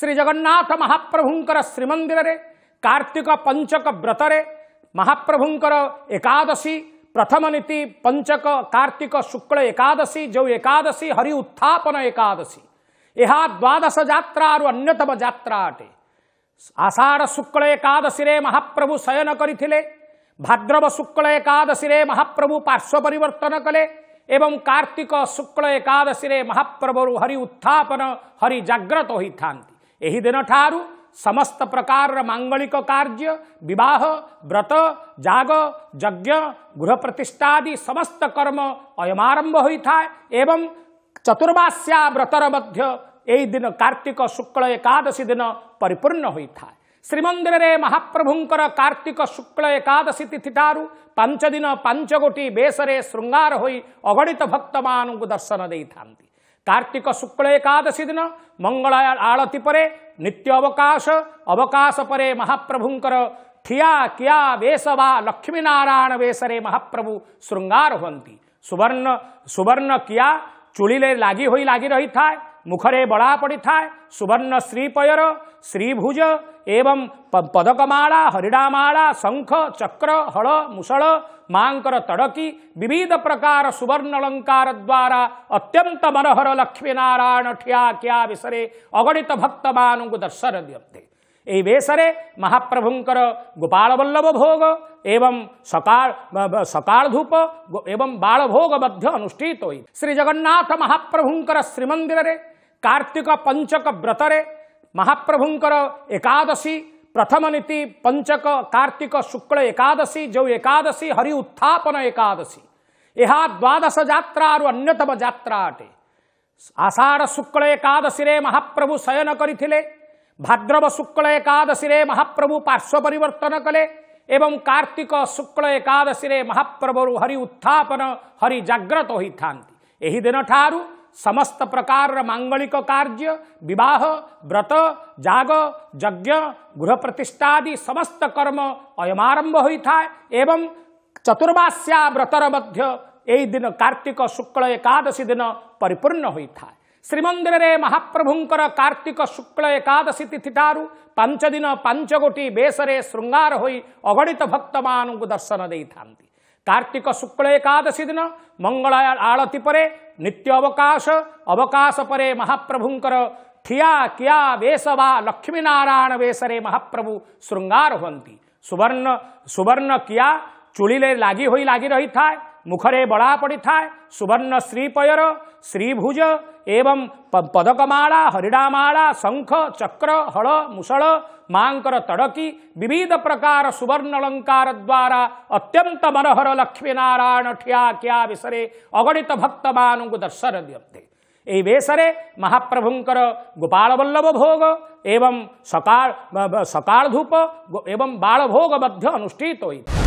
ଶ୍ରୀଜଗନ୍ନାଥ ମହାପ୍ରଭୁଙ୍କର ଶ୍ରୀମନ୍ଦିରରେ କାର୍ତ୍ତିକ ପଞ୍ଚକ ବ୍ରତରେ ମହାପ୍ରଭୁଙ୍କର ଏକାଦଶୀ ପ୍ରଥମ ନୀତି ପଞ୍ଚକ କାର୍ତ୍ତିକ ଶୁକ୍ଳ ଏକାଦଶୀ ଯେଉଁ ଏକାଦଶୀ ହରି ଉତ୍ଥାପନ ଏକାଦଶୀ ଏହା ଦ୍ୱାଦଶ ଯାତ୍ରାରୁ ଅନ୍ୟତମ ଯାତ୍ରା ଅଟେ ଆଷାଢ଼ ଶୁକ୍ଳ ଏକାଦଶୀରେ ମହାପ୍ରଭୁ ଶୟନ କରିଥିଲେ ଭାଦ୍ରବ ଶୁକ୍ଳ ଏକାଦଶୀରେ ମହାପ୍ରଭୁ ପାର୍ଶ୍ୱ ପରିବର୍ତ୍ତନ କଲେ ଏବଂ କାର୍ତ୍ତିକ ଶୁକ୍ଳ ଏକାଦଶୀରେ ମହାପ୍ରଭୁରୁ ହରି ଉତ୍ଥାପନ ହରି ଜାଗ୍ରତ ହୋଇଥାନ୍ତି ଏହି ଦିନ ଠାରୁ ସମସ୍ତ ପ୍ରକାରର ମାଙ୍ଗଳିକ କାର୍ଯ୍ୟ ବିବାହ ବ୍ରତ ଜାଗ ଯଜ୍ଞ ଗୃହ ପ୍ରତିଷ୍ଠା ଆଦି ସମସ୍ତ କର୍ମ ଅୟମାରମ୍ଭ ହୋଇଥାଏ ଏବଂ ଚତୁର୍ମାସ୍ୟା ବ୍ରତର ମଧ୍ୟ ଏହି ଦିନ କାର୍ତ୍ତିକ ଶୁକ୍ଳ ଏକାଦଶୀ ଦିନ ପରିପୂର୍ଣ୍ଣ ହୋଇଥାଏ ଶ୍ରୀମନ୍ଦିରରେ ମହାପ୍ରଭୁଙ୍କର କାର୍ତ୍ତିକ ଶୁକ୍ଳ ଏକାଦଶୀ ତିଥିଠାରୁ ପାଞ୍ଚ ଦିନ ପାଞ୍ଚ ଗୋଟି ବେଶରେ ଶୃଙ୍ଗାର ହୋଇ ଅଗଣିତ ଭକ୍ତମାନଙ୍କୁ ଦର୍ଶନ ଦେଇଥାନ୍ତି कार्तिक शुक्ल एकादशी दिन मंगल आड़ती परे नित्य अवकाश अवकाश परे महाप्रभुंकर ठिया किया वेश वा लक्ष्मीनारायण वेशरे महाप्रभु श्रृंगार हमें सुवर्ण सुवर्ण किया चूली लगी हुई लगी रही था मुखरे बड़ा पड़ी था सुवर्ण श्रीपयर श्रीभुज एवं पदकमाला हरिणामाला शंख चक्र हल मुसल मांकर तड़की विविध प्रकार सुवर्ण अलंकार द्वारा अत्यंत मनोहर लक्ष्मीनारायण ठिया क्या विसरे अगणित भक्त मान दर्शन दियंते এই বেশে মহাপ্রভুঙ্কর গোপাল বল্লভ ভোগ এবং সকাল সকাল ধূপ এবং বাড়ভোগ মধ্য অনুষ্ঠিত হয়ে শ্রীজগন্নাথ মহাপ্রভুঙ্কর শ্রীমন্দিরে কার্তিক পঞ্চক ব্রতরে ମହାପ୍ରଭୁଙ୍କର ଏକାଦଶୀ ପ୍ରଥମ ନୀତି ପଞ୍ଚକ କାର୍ତ୍ତିକ ଶୁକ୍ଳ ଏକାଦଶୀ ଯେଉଁ ଏକାଦଶୀ ହରି ଉତ୍ଥାପନ ଏକାଦଶୀ ଏହା ଦ୍ୱାଦଶ ଯାତ୍ରାରୁ ଅନ୍ୟତମ ଯାତ୍ରା ଅଟେ ଆଷାଢ଼ ଶୁକ୍ଳ ଏକାଦଶୀରେ ମହାପ୍ରଭୁ ଶୟନ କରିଥିଲେ ଭାଦ୍ରବ ଶୁକ୍ଳ ଏକାଦଶୀରେ ମହାପ୍ରଭୁ ପାର୍ଶ୍ୱ ପରିବର୍ତ୍ତନ କଲେ ଏବଂ କାର୍ତ୍ତିକ ଶୁକ୍ଳ ଏକାଦଶୀରେ ମହାପ୍ରଭୁରୁ ହରି ଉତ୍ଥାପନ ହରି ଜାଗ୍ରତ ହୋଇଥାନ୍ତି ଏହି ଦିନଠାରୁ ସମସ୍ତ ପ୍ରକାରର ମାଙ୍ଗଳିକ କାର୍ଯ୍ୟ ବିବାହ ବ୍ରତ ଜାଗ ଯଜ୍ଞ ଗୃହ ପ୍ରତିଷ୍ଠା ଆଦି ସମସ୍ତ କର୍ମ ଅୟମାରମ୍ଭ ହୋଇଥାଏ ଏବଂ ଚତୁର୍ମାସ୍ୟା ବ୍ରତର ମଧ୍ୟ ଏହି ଦିନ କାର୍ତ୍ତିକ ଶୁକ୍ଳ ଏକାଦଶୀ ଦିନ ପରିପୂର୍ଣ୍ଣ ହୋଇଥାଏ ଶ୍ରୀମନ୍ଦିରରେ ମହାପ୍ରଭୁଙ୍କର କାର୍ତ୍ତିକ ଶୁକ୍ଳ ଏକାଦଶୀ ତିଥିଠାରୁ ପାଞ୍ଚ ଦିନ ପାଞ୍ଚ ଗୋଟି ବେଶରେ ଶୃଙ୍ଗାର ହୋଇ ଅଗଣିତ ଭକ୍ତମାନଙ୍କୁ ଦର୍ଶନ ଦେଇଥାନ୍ତି कार्तिक शुक्ल एकादशी दिन मंगल आड़ती परे नित्य अवकाश अवकाश परे महाप्रभुंकर ठिया किया वेश वा लक्ष्मीनारायण वेशरे महाप्रभु श्रृंगार हमें सुवर्ण सुवर्ण किया चूली लगी हुई लगी रही था मुखरे बड़ा पड़ी था सुवर्ण श्रीपयर श्रीभुज एवं पदकमाला हरिणामाला शंख चक्र हल मुसल मांकर तड़की विविध प्रकार सुवर्ण अलंकार द्वारा अत्यंत मनोहर लक्ष्मीनारायण ठिया क्या विसरे अगणित भक्त मान दर्शन दियंते এই বেশে মহাপ্রভুঙ্কর গোপাল বল্লভ ভোগ এবং সকাল সকাল ধূপ এবং বাড়ভোগ মধ্য অনুষ্ঠিত হইত